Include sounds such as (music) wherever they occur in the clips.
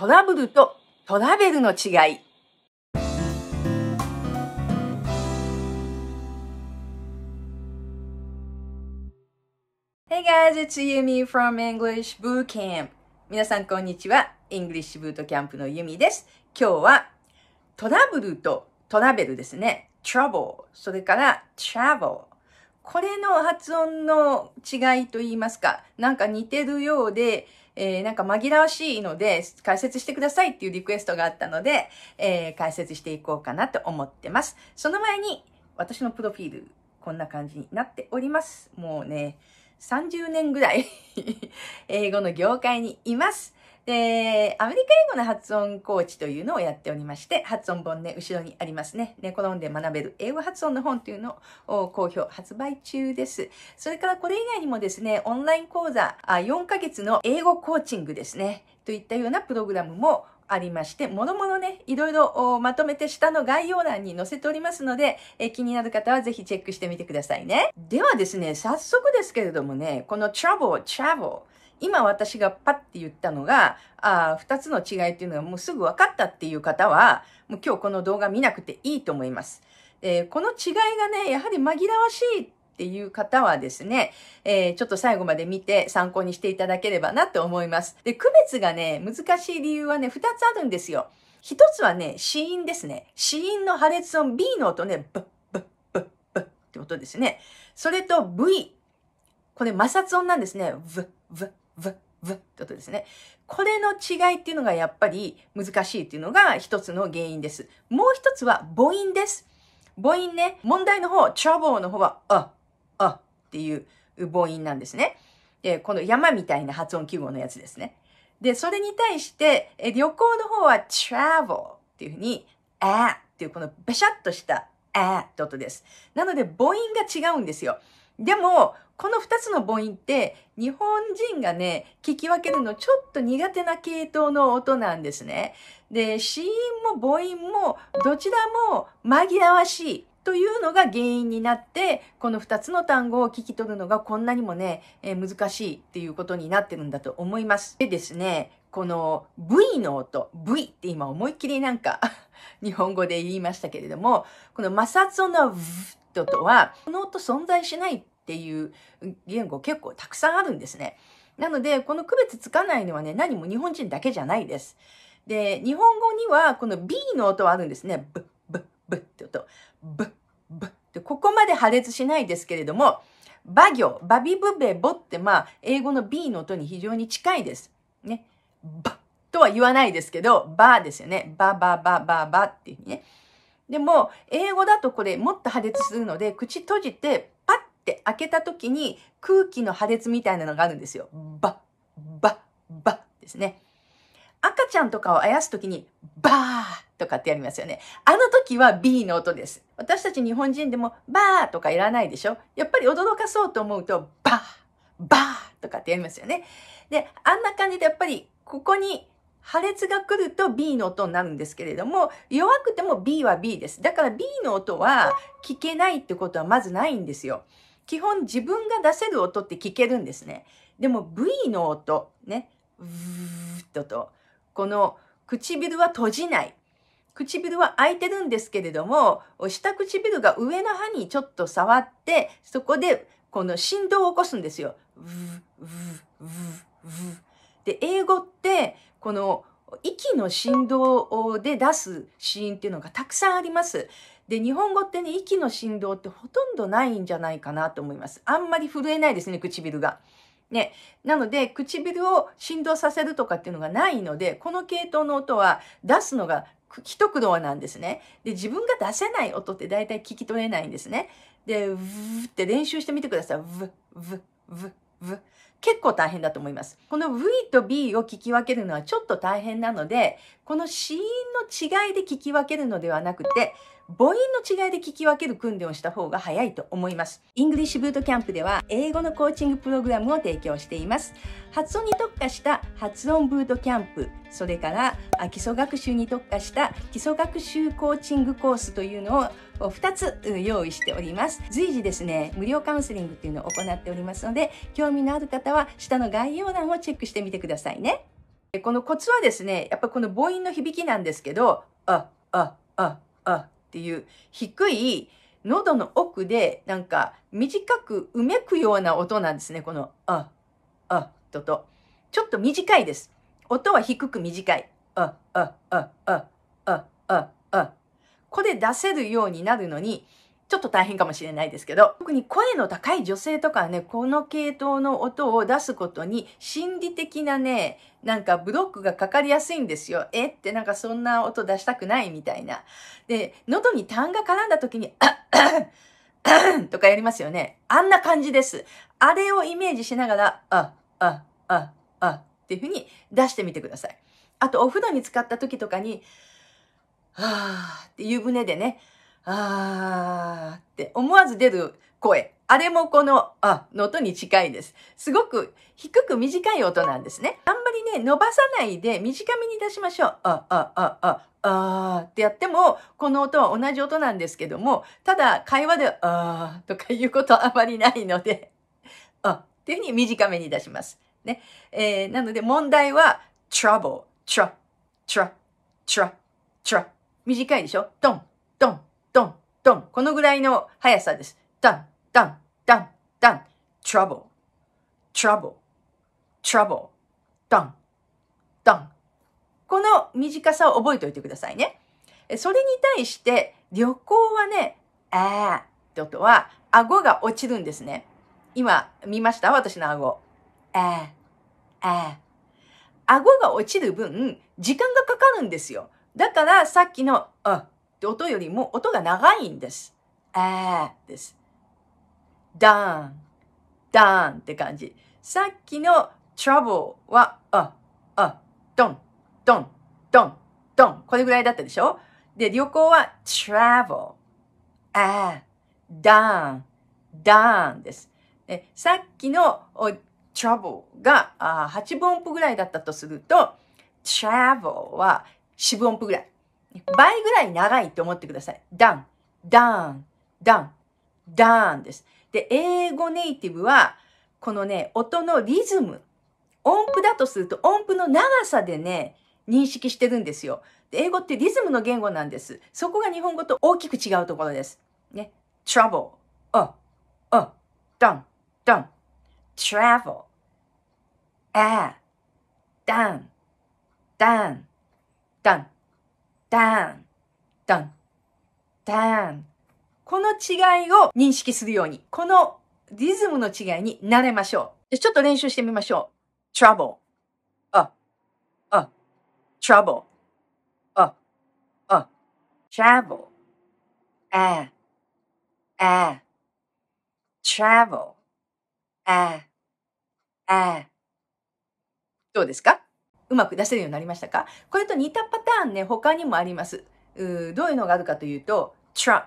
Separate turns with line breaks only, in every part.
トラブルとトラベルの違い。Hey guys, it's Yumi from English Boot Camp. 皆さんこんにちは。English Boot Camp の Yumi です。今日はトラブルとトラベルですね。trouble、それから travel。これの発音の違いと言いますか、なんか似てるようで、えー、なんか紛らわしいので、解説してくださいっていうリクエストがあったので、えー、解説していこうかなと思ってます。その前に、私のプロフィール、こんな感じになっております。もうね、30年ぐらい (laughs) 英語の業界にいます。で、アメリカ英語の発音コーチというのをやっておりまして、発音本ね、後ろにありますね。寝転んで学べる英語発音の本というのを好評発売中です。それからこれ以外にもですね、オンライン講座、4ヶ月の英語コーチングですね、といったようなプログラムもありまして、もろもろね、いろいろまとめて下の概要欄に載せておりますので、え気になる方はぜひチェックしてみてくださいね。ではですね、早速ですけれどもね、この trouble, travel, 今私がパッて言ったのが、ああ、二つの違いっていうのがもうすぐ分かったっていう方は、もう今日この動画見なくていいと思います。えー、この違いがね、やはり紛らわしいっていう方はですね、えー、ちょっと最後まで見て参考にしていただければなと思います。で、区別がね、難しい理由はね、二つあるんですよ。一つはね、死因ですね。死因の破裂音 B の音ね、ブッブッブッブッって音ですね。それと V。これ摩擦音なんですね。ブッブッブ、ブって音ですね。これの違いっていうのがやっぱり難しいっていうのが一つの原因です。もう一つは母音です。母音ね、問題の方、トラボーの方は、あ、あっていう母音なんですね。で、この山みたいな発音記号のやつですね。で、それに対して、旅行の方は travel っていうふうに、あっていうこのべしゃっとしたあって音です。なので母音が違うんですよ。でも、この2つの母音って日本人がね、聞き分けるのちょっと苦手な系統の音なんですね。で、子音も母音もどちらも紛らわしいというのが原因になって、この2つの単語を聞き取るのがこんなにもね、えー、難しいっていうことになってるんだと思います。でですね、この V の音、V って今思いっきりなんか (laughs) 日本語で言いましたけれども、この摩擦音の V って音は、この音存在しないっていう言語結構たくさんあるんですね。なので、この区別つかないのはね、何も日本人だけじゃないです。で、日本語にはこの B の音はあるんですね。ブ、ブ、ブって音。ブ、ブって、ここまで破裂しないですけれども、バ行、バビブベボってまあ、英語の B の音に非常に近いです。ね。バとは言わないですけど、バーですよね。バババババっていうにね。でも、英語だとこれもっと破裂するので、口閉じて、って開けた時に空気の破裂みたいなのがあるんですよ。バッ、バッ、バッですね。赤ちゃんとかをあやす時にバーとかってやりますよね。あの時は B の音です。私たち日本人でもバーとかいらないでしょやっぱり驚かそうと思うとバー、バーとかってやりますよね。で、あんな感じでやっぱりここに破裂が来ると B の音になるんですけれども、弱くても B は B です。だから B の音は聞けないってことはまずないんですよ。基本自分が出せる音って聞けるんですね。でも V の音、ね、うーっとと、この唇は閉じない。唇は開いてるんですけれども、下唇が上の歯にちょっと触って、そこでこの振動を起こすんですよ。で、英語って、この息の振動で出すシーンっていうのがたくさんあります。で、日本語ってね、息の振動ってほとんどないんじゃないかなと思います。あんまり震えないですね、唇が。ね。なので、唇を振動させるとかっていうのがないので、この系統の音は出すのが一苦労なんですね。で、自分が出せない音って大体聞き取れないんですね。で、ブーって練習してみてください。ブ、ブ、ブ、ブ。結構大変だと思います。この V と B を聞き分けるのはちょっと大変なので、この子音の違いで聞き分けるのではなくて、母音の違いで聞き分ける訓練をした方が早いと思います。イングリッシュブートキャンプでは英語のコーチングプログラムを提供しています。発音に特化した発音ブートキャンプ、それから基礎学習に特化した基礎学習コーチングコースというのを2つ用意しております。随時ですね、無料カウンセリングというのを行っておりますので、興味のある方は下の概要欄をチェックしてみてくださいね。このコツはですね、やっぱこの母音の響きなんですけど、あ、あ、あ、あ、っていう低い喉の奥でなんか短くうめくような音なんですね。このあ、あ、とと。ちょっと短いです。音は低く短い。あ、あ、あ、あ、あ、あ、あ。これ出せるようになるのに、ちょっと大変かもしれないですけど、特に声の高い女性とかはね、この系統の音を出すことに心理的なね、なんかブロックがかかりやすいんですよ。えってなんかそんな音出したくないみたいな。で、喉に痰が絡んだ時に、あっ、あっ、とかやりますよね。あんな感じです。あれをイメージしながら、あ、あ、あ、あっていうふうに出してみてください。あと、お風呂に使った時とかに、はぁーって湯船でね、あーって思わず出る声。あれもこの、あ、の音に近いです。すごく低く短い音なんですね。あんまりね、伸ばさないで短めに出しましょう。あ、あ、あ、あ、あーってやっても、この音は同じ音なんですけども、ただ会話で、あーとかいうことはあまりないので、あ、っていうふうに短めに出します。ね。えー、なので問題は、trouble, tr, tr, tr, tr, 短いでしょトン、トン。ドン。このぐらいの速さです。ダン、ダン、ダン、ダン。trouble, trouble, trouble, ダン、ダン。この短さを覚えておいてくださいね。それに対して旅行はね、えーって音は顎が落ちるんですね。今見ました私の顎。えー、えー。顎が落ちる分、時間がかかるんですよ。だからさっきの、あ、って音よりも音が長いんです。あーです。ダーン、ダーンって感じ。さっきの trouble は、あ、あ、ドン、ドン、ドン、ドン。これぐらいだったでしょで、旅行は travel、あ、ダーン、ダーンです。さっきの trouble があ8分音符ぐらいだったとすると、travel は4分音符ぐらい。倍ぐらい長いって思ってください。ダン、ダン、ダン、ダンです。で、英語ネイティブは、このね、音のリズム、音符だとすると音符の長さでね、認識してるんですよ。で英語ってリズムの言語なんです。そこが日本語と大きく違うところです。ね。trouble, あ、あ、ダン、ダン。travel, a, ダン、ダン、ダン。ダン、ダン、ダン。この違いを認識するように、このリズムの違いに慣れましょう。ちょっと練習してみましょう。trouble, あ、あ、trouble, あ、あ、travel, あ、あ、travel, あ、あ、どうですかうまく出せるようになりましたかこれと似たパターンね、他にもあります。うどういうのがあるかというと、truck,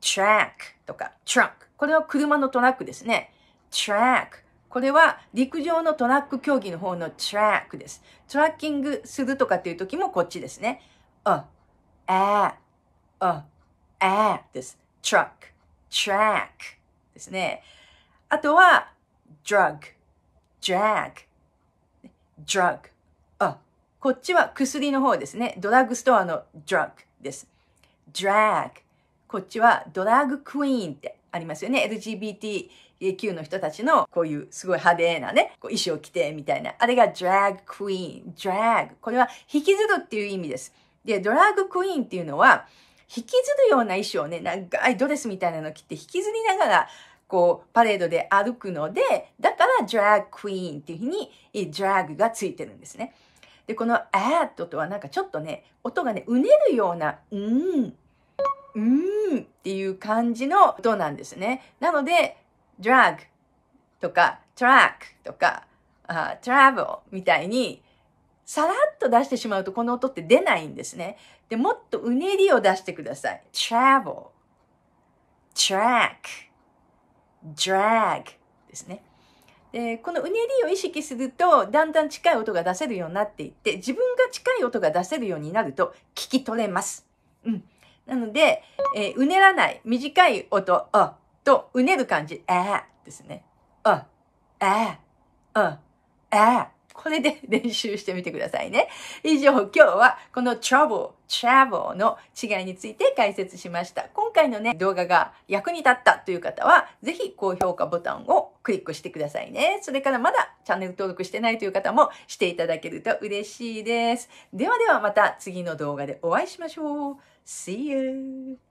track とか t r u c k これは車のトラックですね。track。これは陸上のトラック競技の方の track です。トラッキングするとかっていう時もこっちですね。あ、あ、あ、あです。truck, track ですね。あとは drug, drag, drug。あ、こっちは薬の方ですね。ドラッグストアのドラッグです。ドラッグ。こっちはドラッグクイーンってありますよね。LGBTQ の人たちのこういうすごい派手なね、こう衣装着てみたいな。あれがドラッグクイーン。ドラッグ。これは引きずるっていう意味です。で、ドラッグクイーンっていうのは、引きずるような衣装ね、長いドレスみたいなの着て引きずりながら、こう、パレードで歩くので、だから、ドラッグクイーンっていうふうに、ドラッグがついてるんですね。で、この at とはなんかちょっとね、音がね、うねるような、うん、うん、っていう感じの音なんですね。なので、drag とか track とか、uh, travel みたいに、さらっと出してしまうとこの音って出ないんですね。で、もっとうねりを出してください。travel, track, drag ですね。えこのうねりを意識すると、だんだん近い音が出せるようになっていって、自分が近い音が出せるようになると、聞き取れます。うん。なので、えー、うねらない、短い音、あ、と、うねる感じ、あですね。あ、あ、あ、あ、あ、これで練習してみてくださいね。以上、今日はこの trouble, travel の違いについて解説しました。今回のね、動画が役に立ったという方は、ぜひ高評価ボタンをクリックしてくださいね。それからまだチャンネル登録してないという方もしていただけると嬉しいです。ではではまた次の動画でお会いしましょう。See you!